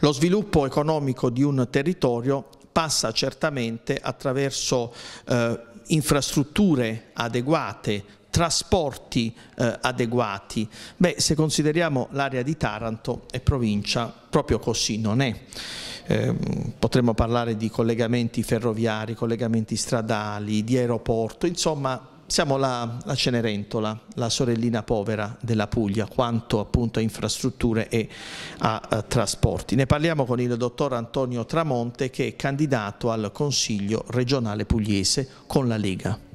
Lo sviluppo economico di un territorio passa certamente attraverso eh, infrastrutture adeguate, trasporti eh, adeguati. Beh, se consideriamo l'area di Taranto e provincia, proprio così non è. Eh, potremmo parlare di collegamenti ferroviari, collegamenti stradali, di aeroporto, insomma siamo la, la, Cenerentola, la sorellina povera della Puglia, quanto appunto a infrastrutture e a, a trasporti. Ne parliamo con il dottor Antonio Tramonte che è candidato al Consiglio regionale pugliese con la Lega.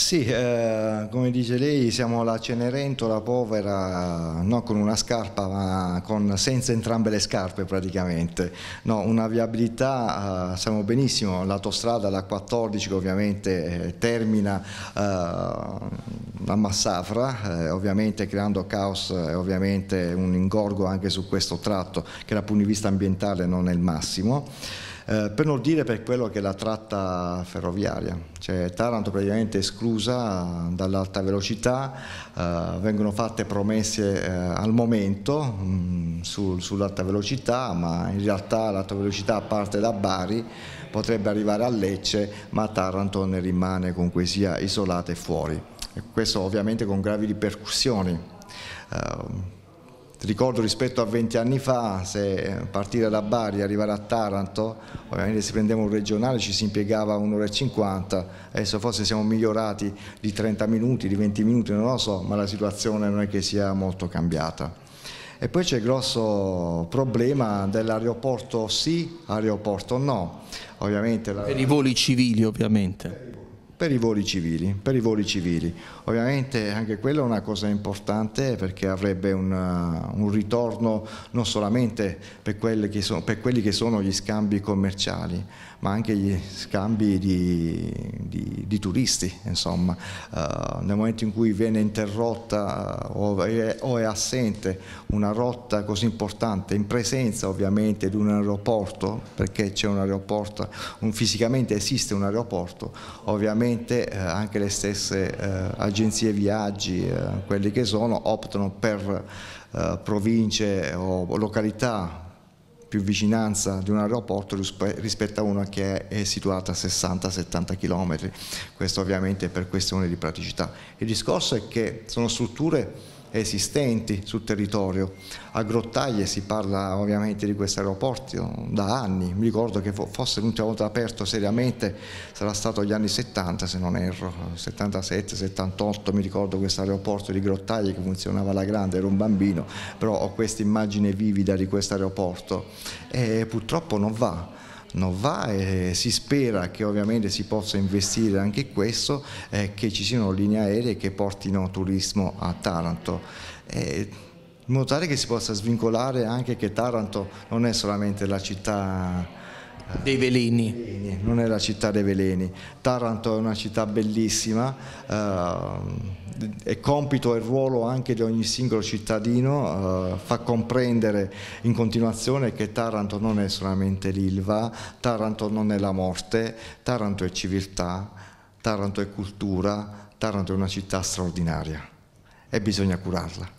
Sì, eh, come dice lei siamo la Cenerentola povera, non con una scarpa ma con, senza entrambe le scarpe praticamente. No, una viabilità, eh, siamo benissimo, l'autostrada, la 14 che ovviamente eh, termina eh, a Massafra, eh, ovviamente creando caos e eh, ovviamente un ingorgo anche su questo tratto che dal punto di vista ambientale non è il massimo. Eh, per non dire per quello che è la tratta ferroviaria, cioè Taranto praticamente è esclusa eh, dall'alta velocità, eh, vengono fatte promesse eh, al momento mh, mm, sul, sull'alta velocità, ma in realtà l'alta velocità parte da Bari, potrebbe arrivare a Lecce, ma Taranto ne rimane comunque sia isolata e fuori. E questo ovviamente con gravi ripercussioni. Eh, ti ricordo rispetto a 20 anni fa, se partire da Bari e arrivare a Taranto, ovviamente se prendeva un regionale ci si impiegava un'ora e 50, adesso forse siamo migliorati di 30 minuti, di 20 minuti, non lo so, ma la situazione non è che sia molto cambiata. E poi c'è il grosso problema dell'aeroporto sì, aeroporto no. Ovviamente la... Per i voli civili ovviamente per i voli civili. Per i voli civili. Ovviamente anche quella è una cosa importante perché avrebbe una, uh, un ritorno non solamente per quelli, sono, per quelli, che sono, gli scambi commerciali, ma anche gli scambi di, di, di turisti. Insomma. Uh, nel momento in cui viene interrotta uh, o è, o è assente una rotta così importante, in presenza ovviamente di un aeroporto, perché c'è un aeroporto, un, fisicamente esiste un aeroporto, ovviamente ovviamente eh, anche le stesse eh, agenzie viaggi, eh, quelli che sono, optano per eh, province o località più vicinanza di un aeroporto rispetto a una che è situata a 60-70 km, questo ovviamente per questioni di praticità. Il discorso è che sono strutture esistenti sul territorio. A Grottaglie si parla ovviamente di questo aeroporto da anni, mi ricordo che fosse l'ultima volta aperto seriamente sarà stato negli anni 70 se non erro, 77, 78 mi ricordo questo aeroporto di Grottaglie che funzionava alla grande, ero un bambino, però ho questa immagine vivida di questo aeroporto e purtroppo non va non va e eh, si spera che ovviamente si possa investire anche questo, eh, che ci siano linee aeree che portino turismo a Taranto. Eh, in modo tale che si possa svincolare anche che Taranto non è solamente la città dei veleni. Non è la città dei veleni. Taranto è una città bellissima, eh, è compito e ruolo anche di ogni singolo cittadino eh, fa comprendere in continuazione che Taranto non è solamente l'Ilva, Taranto non è la morte, Taranto è civiltà, Taranto è cultura, Taranto è una città straordinaria e bisogna curarla.